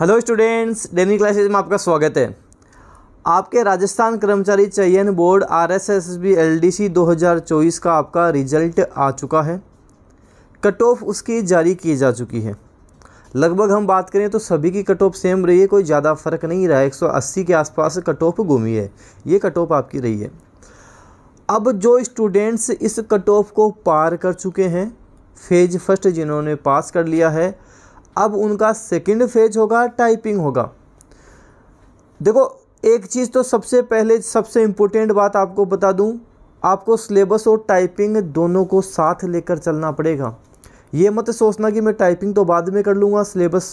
hello students daily classes में आपका स्वागत है आपके राजस्थान कर्मचारी चयन board R S S B L D C दो हज़ार चौबीस का आपका रिजल्ट आ चुका है कट ऑफ उसकी जारी की जा चुकी है लगभग हम बात करें तो सभी की कट ऑफ सेम रही है कोई ज़्यादा फ़र्क नहीं रहा है एक सौ अस्सी के आसपास कट ऑफ घूमी है ये कट ऑफ आपकी रही है अब जो स्टूडेंट्स इस कट ऑफ को पार कर चुके हैं फेज फर्स्ट जिन्होंने पास कर लिया है अब उनका सेकंड फेज होगा टाइपिंग होगा देखो एक चीज़ तो सबसे पहले सबसे इम्पोर्टेंट बात आपको बता दूं आपको सिलेबस और टाइपिंग दोनों को साथ लेकर चलना पड़ेगा ये मत सोचना कि मैं टाइपिंग तो बाद में कर लूँगा सिलेबस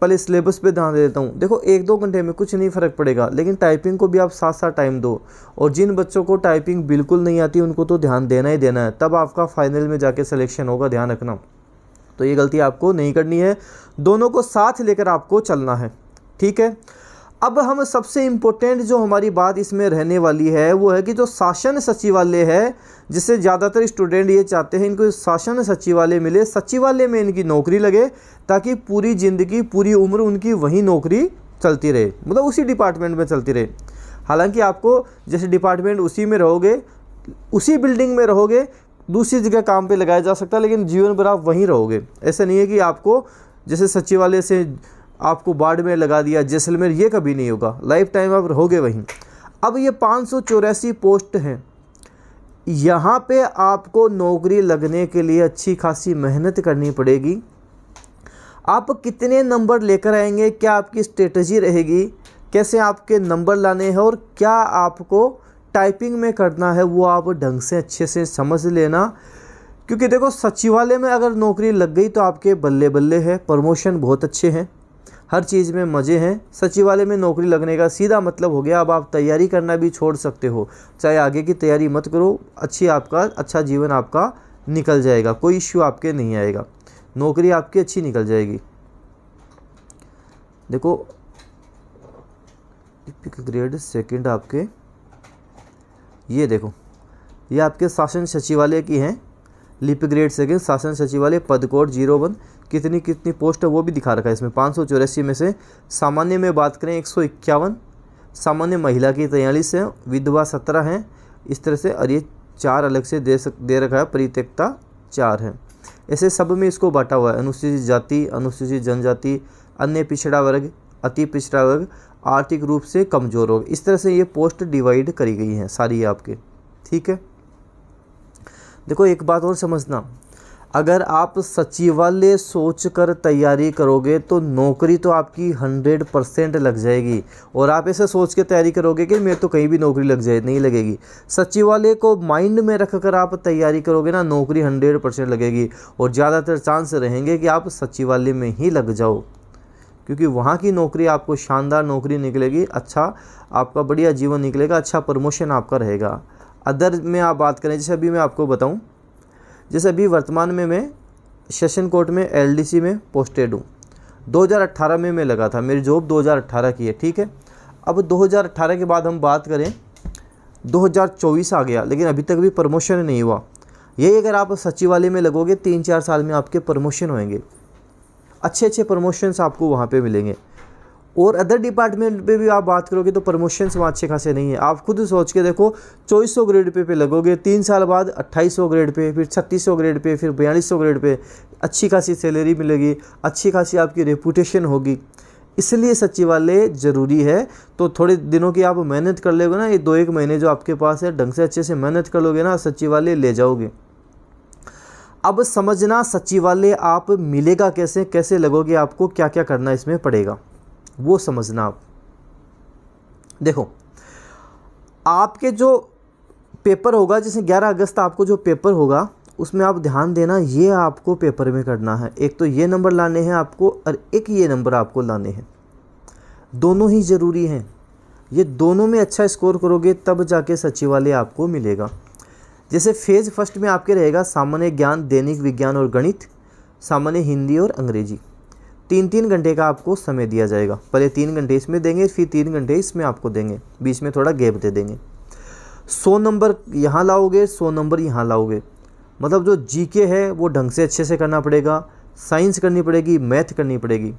पहले सिलेबस पे ध्यान देता हूँ देखो एक दो घंटे में कुछ नहीं फ़र्क पड़ेगा लेकिन टाइपिंग को भी आप साथ साथ टाइम दो और जिन बच्चों को टाइपिंग बिल्कुल नहीं आती उनको तो ध्यान देना ही देना है तब आपका फाइनल में जाके सिलेक्शन होगा ध्यान रखना तो ये गलती आपको नहीं करनी है दोनों को साथ लेकर आपको चलना है ठीक है अब हम सबसे इम्पोर्टेंट जो हमारी बात इसमें रहने वाली है वो है कि जो शासन सचिवालय है जिससे ज़्यादातर स्टूडेंट ये चाहते हैं इनको शासन सचिवालय मिले सचिवालय में इनकी नौकरी लगे ताकि पूरी ज़िंदगी पूरी उम्र उनकी वही नौकरी चलती रहे मतलब उसी डिपार्टमेंट में चलती रहे हालांकि आपको जैसे डिपार्टमेंट उसी में रहोगे उसी बिल्डिंग में रहोगे दूसरी जगह काम पे लगाया जा सकता है लेकिन जीवन भर आप वहीं रहोगे ऐसा नहीं है कि आपको जैसे सचिवालय से आपको बाड़मेर लगा दिया जैसलमेर ये कभी नहीं होगा लाइफ टाइम आप रहोगे वहीं अब ये पाँच पोस्ट हैं यहाँ पे आपको नौकरी लगने के लिए अच्छी खासी मेहनत करनी पड़ेगी आप कितने नंबर लेकर आएंगे क्या आपकी स्ट्रेटजी रहेगी कैसे आपके नंबर लाने हैं और क्या आपको टाइपिंग में करना है वो आप ढंग से अच्छे से समझ लेना क्योंकि देखो सचिवालय में अगर नौकरी लग गई तो आपके बल्ले बल्ले हैं प्रमोशन बहुत अच्छे हैं हर चीज़ में मज़े हैं सचिवालय में नौकरी लगने का सीधा मतलब हो गया अब आप तैयारी करना भी छोड़ सकते हो चाहे आगे की तैयारी मत करो अच्छी आपका अच्छा जीवन आपका निकल जाएगा कोई इश्यू आपके नहीं आएगा नौकरी आपकी अच्छी निकल जाएगी देखो ग्रेड सेकंड आपके ये देखो ये आपके शासन सचिवालय की हैं लिप ग्रेड सेकेंड शासन सचिवालय पद कोड जीरो वन कितनी कितनी पोस्ट है वो भी दिखा रखा है इसमें पाँच सौ चौरासी में से सामान्य में बात करें एक सौ इक्यावन सामान्य महिला की तैयलीस है विधवा सत्रह हैं इस तरह से और ये चार अलग से दे सक दे रखा है परित्यक्ता चार है ऐसे सब में इसको बांटा हुआ है अनुसूचित जाति अनुसूचित जनजाति अन्य पिछड़ा वर्ग अति पिछड़ा वर्ग आर्थिक रूप से कमज़ोर हो इस तरह से ये पोस्ट डिवाइड करी गई हैं सारी आपके ठीक है देखो एक बात और समझना अगर आप सचिवालय सोच कर तैयारी करोगे तो नौकरी तो आपकी हंड्रेड परसेंट लग जाएगी और आप ऐसे सोच के तैयारी करोगे कि मेरे तो कहीं भी नौकरी लग जाए नहीं लगेगी सचिवालय को माइंड में रख कर आप तैयारी करोगे ना नौकरी हंड्रेड परसेंट लगेगी और ज़्यादातर चांस रहेंगे कि आप सचिवालय में ही लग जाओ क्योंकि वहाँ की नौकरी आपको शानदार नौकरी निकलेगी अच्छा आपका बढ़िया जीवन निकलेगा अच्छा प्रमोशन आपका रहेगा अदर में आप बात करें जैसे अभी मैं आपको बताऊँ जैसे अभी वर्तमान में मैं सेशन कोर्ट में एलडीसी में पोस्टेड हूँ 2018 में मैं लगा था मेरी जॉब 2018 की है ठीक है अब 2018 के बाद हम बात करें 2024 आ गया लेकिन अभी तक भी प्रमोशन नहीं हुआ यही अगर आप सचिवालय में लगोगे तीन चार साल में आपके प्रमोशन होंगे अच्छे अच्छे प्रमोशंस आपको वहाँ पे मिलेंगे और अदर डिपार्टमेंट पे भी आप बात करोगे तो प्रमोशंस वहाँ अच्छे खासे नहीं है आप खुद सोच के देखो चौबीस सौ ग्रेड पे पे लगोगे तीन साल बाद अट्ठाईस सौ ग्रेड पे फिर छत्तीस सौ ग्रेड पे फिर बयालीस सौ ग्रेड पे अच्छी खासी सैलरी मिलेगी अच्छी खासी आपकी रेपूटेशन होगी इसलिए सचिवालय ज़रूरी है तो थोड़े दिनों की आप मेहनत कर लोगे ना ये दो एक महीने जो आपके पास है ढंग से अच्छे से मेहनत कर लोगे ना सचिवालय ले जाओगे अब समझना सचिवालय आप मिलेगा कैसे कैसे लगोगे आपको क्या क्या करना इसमें पड़ेगा वो समझना आप देखो आपके जो पेपर होगा जैसे 11 अगस्त आपको जो पेपर होगा उसमें आप ध्यान देना ये आपको पेपर में करना है एक तो ये नंबर लाने हैं आपको और एक ये नंबर आपको लाने हैं दोनों ही ज़रूरी हैं ये दोनों में अच्छा स्कोर करोगे तब जाके सचिवालय आपको मिलेगा जैसे फेज़ फर्स्ट में आपके रहेगा सामान्य ज्ञान दैनिक विज्ञान और गणित सामान्य हिंदी और अंग्रेजी तीन तीन घंटे का आपको समय दिया जाएगा पहले तीन घंटे इसमें देंगे फिर तीन घंटे इसमें आपको देंगे बीच में थोड़ा गैप दे देंगे सौ नंबर यहाँ लाओगे सौ नंबर यहाँ लाओगे मतलब जो जीके है वो ढंग से अच्छे से करना पड़ेगा साइंस करनी पड़ेगी मैथ करनी पड़ेगी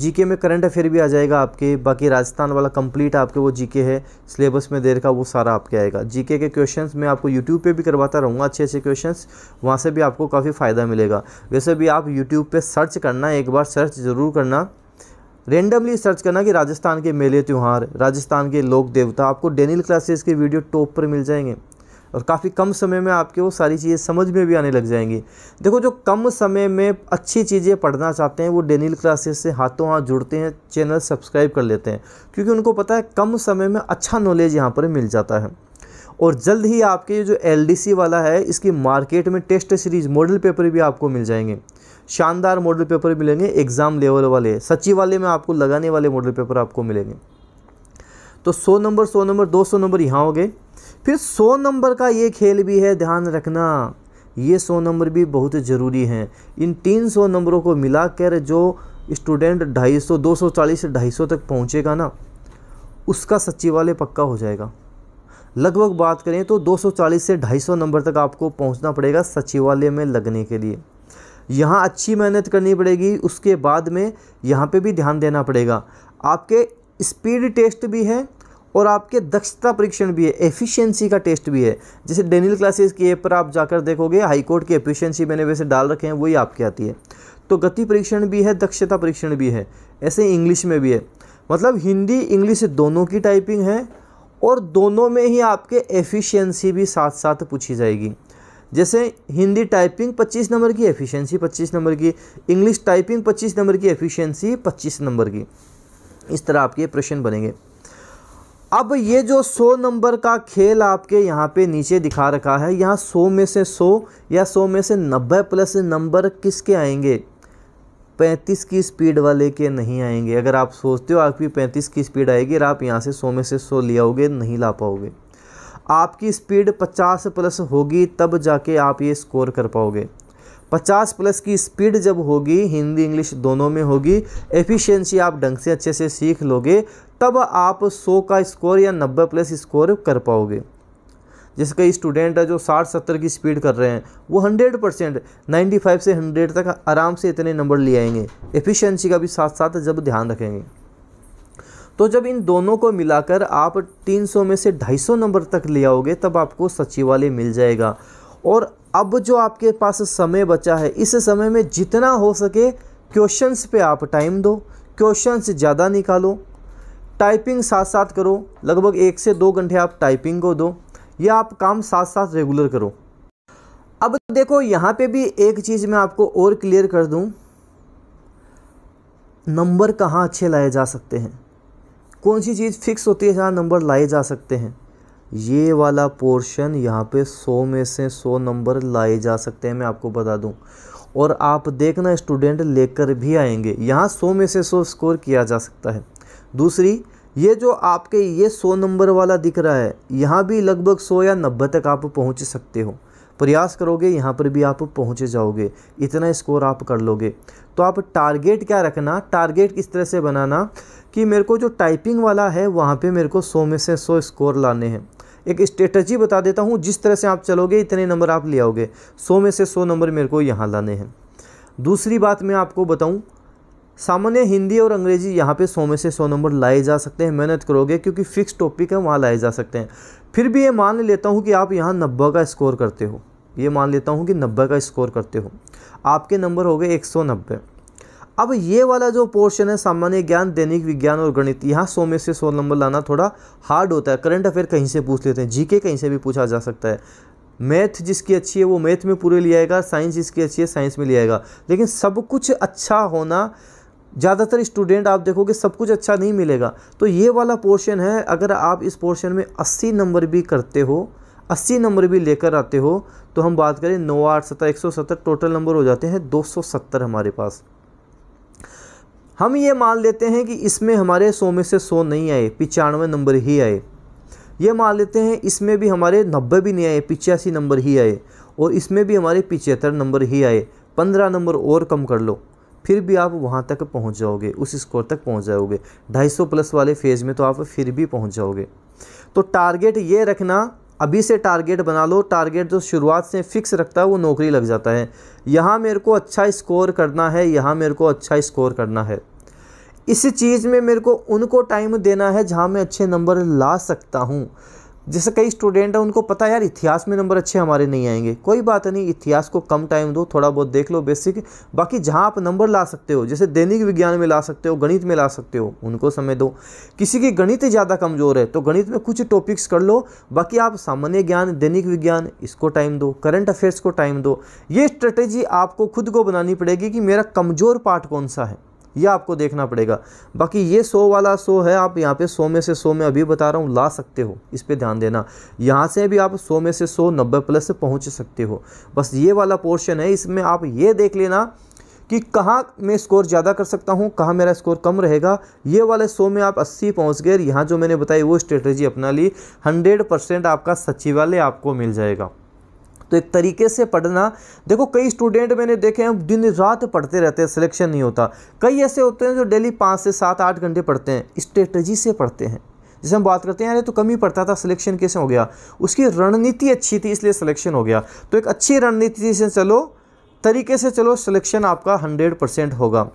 जीके में करंट अफेयर भी आ जाएगा आपके बाकी राजस्थान वाला कंप्लीट आपके वो जीके है सिलेबस में देर का वो सारा आपके आएगा जीके के क्वेश्चंस मैं आपको यूट्यूब पे भी करवाता रहूँगा अच्छे अच्छे क्वेश्चंस वहाँ से भी आपको काफ़ी फ़ायदा मिलेगा वैसे भी आप यूट्यूब पर सर्च करना एक बार सर्च ज़रूर करना रेंडमली सर्च करना कि राजस्थान के मेले त्यौहार राजस्थान के लोक देवता आपको डेनिल क्लासेज के वीडियो टॉप पर मिल जाएंगे और काफ़ी कम समय में आपके वो सारी चीज़ें समझ में भी आने लग जाएंगी देखो जो कम समय में अच्छी चीज़ें पढ़ना चाहते हैं वो डेनिल क्लासेस से हाथों हाथ जुड़ते हैं चैनल सब्सक्राइब कर लेते हैं क्योंकि उनको पता है कम समय में अच्छा नॉलेज यहाँ पर मिल जाता है और जल्द ही आपके जो एल वाला है इसकी मार्केट में टेस्ट सीरीज़ मॉडल पेपर भी आपको मिल जाएंगे शानदार मॉडल पेपर मिलेंगे एग्ज़ाम लेवल वाले सच्ची वाले में आपको लगाने वाले मॉडल पेपर आपको मिलेंगे तो सौ नंबर सौ नंबर दो सौ नंबर यहाँ हो गए फिर सौ नंबर का ये खेल भी है ध्यान रखना ये सौ नंबर भी बहुत ज़रूरी हैं इन तीन सौ नंबरों को मिलाकर जो स्टूडेंट ढाई सौ दो सौ चालीस से ढाई सौ तक पहुँचेगा ना उसका सचिवालय पक्का हो जाएगा लगभग बात करें तो 240 से 250 नंबर तक आपको पहुंचना पड़ेगा सचिवालय में लगने के लिए यहाँ अच्छी मेहनत करनी पड़ेगी उसके बाद में यहाँ पे भी ध्यान देना पड़ेगा आपके स्पीड टेस्ट भी है और आपके दक्षता परीक्षण भी है एफिशिएंसी का टेस्ट भी है जैसे डेनियल क्लासेस की ऐप पर आप जाकर देखोगे हाई कोर्ट की एफिशिएंसी मैंने वैसे डाल रखे हैं वही आपके आती है तो गति परीक्षण भी है दक्षता परीक्षण भी है ऐसे इंग्लिश में भी है मतलब हिंदी इंग्लिश दोनों की टाइपिंग है और दोनों में ही आपके एफिशियंसी भी साथ साथ पूछी जाएगी जैसे हिंदी टाइपिंग 25 नंबर की एफिशिएंसी 25 नंबर की इंग्लिश टाइपिंग 25 नंबर की एफिशिएंसी 25 नंबर की इस तरह आपके प्रश्न बनेंगे अब ये जो सौ नंबर का खेल आपके यहाँ पे नीचे दिखा रखा है यहाँ सौ में से सौ या सौ में से नब्बे प्लस नंबर किसके आएंगे पैंतीस की स्पीड वाले के नहीं आएंगे अगर आप सोचते हो आपकी पैंतीस की स्पीड आएगी और आप यहाँ से सौ में से सौ ले आओगे नहीं ला पाओगे आपकी स्पीड पचास प्लस होगी तब जाके आप ये स्कोर कर पाओगे 50 प्लस की स्पीड जब होगी हिंदी इंग्लिश दोनों में होगी एफिशिएंसी आप ढंग से अच्छे से सीख लोगे तब आप 100 का स्कोर या 90 प्लस स्कोर कर पाओगे जैसे कई स्टूडेंट है जो साठ सत्तर की स्पीड कर रहे हैं वो हंड्रेड परसेंट नाइन्टी फाइव से हंड्रेड तक आराम से इतने नंबर ले आएंगे एफिशिएंसी का भी साथ साथ जब ध्यान रखेंगे तो जब इन दोनों को मिलाकर आप 300 में से 250 नंबर तक ले आओगे तब आपको सचिवालय मिल जाएगा और अब जो आपके पास समय बचा है इस समय में जितना हो सके क्वेश्चंस पे आप टाइम दो क्वेश्चंस ज़्यादा निकालो टाइपिंग साथ साथ करो लगभग एक से दो घंटे आप टाइपिंग को दो या आप काम साथ साथ रेगुलर करो अब देखो यहाँ पे भी एक चीज़ मैं आपको और क्लियर कर दूँ नंबर कहाँ अच्छे लाए जा सकते हैं कौन सी चीज़ फिक्स होती है जहाँ नंबर लाए जा सकते हैं ये वाला पोर्शन यहाँ पे 100 में से 100 नंबर लाए जा सकते हैं मैं आपको बता दूँ और आप देखना स्टूडेंट लेकर भी आएंगे यहाँ 100 में से 100 स्कोर किया जा सकता है दूसरी ये जो आपके ये 100 नंबर वाला दिख रहा है यहाँ भी लगभग 100 या नब्बे तक आप पहुँच सकते हो प्रयास करोगे यहाँ पर भी आप पहुँच जाओगे इतना स्कोर आप कर लोगे तो आप टारगेट क्या रखना टारगेट किस तरह से बनाना कि मेरे को जो टाइपिंग वाला है वहाँ पे मेरे को सौ में से सौ स्कोर लाने हैं एक स्ट्रेटजी बता देता हूँ जिस तरह से आप चलोगे इतने नंबर आप ले आओगे सौ में से सौ नंबर मेरे को यहाँ लाने हैं दूसरी बात मैं आपको बताऊँ सामान्य हिंदी और अंग्रेजी यहाँ पे सौ में से सौ नंबर लाए जा सकते हैं मेहनत करोगे क्योंकि फिक्स टॉपिक है वहाँ लाए जा सकते हैं फिर भी ये मान लेता हूँ कि आप यहाँ नब्बे का स्कोर करते हो ये मान लेता हूँ कि नब्बे का स्कोर करते हो आपके नंबर हो गए एक सौ नब्बे अब ये वाला जो पोर्शन है सामान्य ज्ञान दैनिक विज्ञान और गणित यहाँ सौ में से सौ नंबर लाना थोड़ा हार्ड होता है करंट अफेयर कहीं से पूछ लेते हैं जीके कहीं से भी पूछा जा सकता है मैथ जिसकी अच्छी है वो मैथ में पूरे लिया आएगा साइंस जिसकी अच्छी है साइंस में लिया आएगा लेकिन सब कुछ अच्छा होना ज़्यादातर स्टूडेंट आप देखोगे सब कुछ अच्छा नहीं मिलेगा तो ये वाला पोर्शन है अगर आप इस पोर्शन में अस्सी नंबर भी करते हो अस्सी नंबर भी लेकर आते हो तो हम बात करें नौ आठ सत्तर एक सौ सत्तर टोटल नंबर हो जाते हैं दो सौ सत्तर हमारे पास हम ये मान लेते हैं कि इसमें हमारे सौ में से सौ नहीं आए पचानवे नंबर ही आए ये मान लेते हैं इसमें भी हमारे नब्बे भी नहीं आए पिचासी नंबर ही आए और इसमें भी हमारे पिचहत्तर नंबर ही आए पंद्रह नंबर और कम कर लो फिर भी आप वहाँ तक पहुँच जाओगे उस स्कोर तक पहुँच जाओगे ढाई सौ प्लस वाले फेज़ में तो आप फिर भी पहुँच जाओगे तो टारगेट ये रखना अभी से टारगेट बना लो टारगेट जो शुरुआत से फिक्स रखता है वो नौकरी लग जाता है यहाँ मेरे को अच्छा स्कोर करना है यहाँ मेरे को अच्छा स्कोर करना है इस चीज़ में मेरे को उनको टाइम देना है जहाँ मैं अच्छे नंबर ला सकता हूँ जैसे कई स्टूडेंट हैं उनको पता यार इतिहास में नंबर अच्छे हमारे नहीं आएंगे कोई बात नहीं इतिहास को कम टाइम दो थोड़ा बहुत देख लो बेसिक बाकी जहाँ आप नंबर ला सकते हो जैसे दैनिक विज्ञान में ला सकते हो गणित में ला सकते हो उनको समय दो किसी की गणित ज़्यादा कमज़ोर है तो गणित में कुछ टॉपिक्स कर लो बाकी आप सामान्य ज्ञान दैनिक विज्ञान इसको टाइम दो करंट अफेयर्स को टाइम दो ये स्ट्रेटेजी आपको खुद को बनानी पड़ेगी कि मेरा कमज़ोर पार्ट कौन सा है ये आपको देखना पड़ेगा बाकी ये सो वाला सो है आप यहाँ पे सौ में से सौ में अभी बता रहा हूँ ला सकते हो इस पर ध्यान देना यहाँ से भी आप सौ में से सौ नब्बे प्लस से पहुँच सकते हो बस ये वाला पोर्शन है इसमें आप ये देख लेना कि कहाँ मैं स्कोर ज़्यादा कर सकता हूँ कहाँ मेरा स्कोर कम रहेगा ये वाले सो में आप अस्सी पहुँच गए यहाँ जो मैंने बताई वो स्ट्रेटजी अपना ली हंड्रेड परसेंट आपका सचिवालय आपको मिल जाएगा तो एक तरीके से पढ़ना देखो कई स्टूडेंट मैंने देखे हैं दिन रात पढ़ते रहते हैं सिलेक्शन नहीं होता कई ऐसे होते हैं जो डेली पाँच से सात आठ घंटे पढ़ते हैं स्ट्रेटजी से पढ़ते हैं जैसे हम बात करते हैं यार तो कम ही पड़ता था सिलेक्शन कैसे हो गया उसकी रणनीति अच्छी थी इसलिए सिलेक्शन हो गया तो एक अच्छी रणनीति से चलो तरीके से चलो सिलेक्शन आपका 100 परसेंट होगा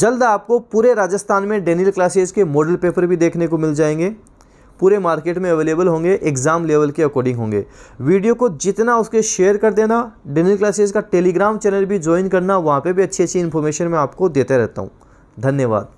जल्द आपको पूरे राजस्थान में डेनियल क्लासेज के मॉडल पेपर भी देखने को मिल जाएंगे पूरे मार्केट में अवेलेबल होंगे एग्ज़ाम लेवल के अकॉर्डिंग होंगे वीडियो को जितना उसके शेयर कर देना डिनर क्लासेस का टेलीग्राम चैनल भी ज्वाइन करना वहाँ पर भी अच्छी अच्छी इन्फॉर्मेशन मैं आपको देते रहता हूँ धन्यवाद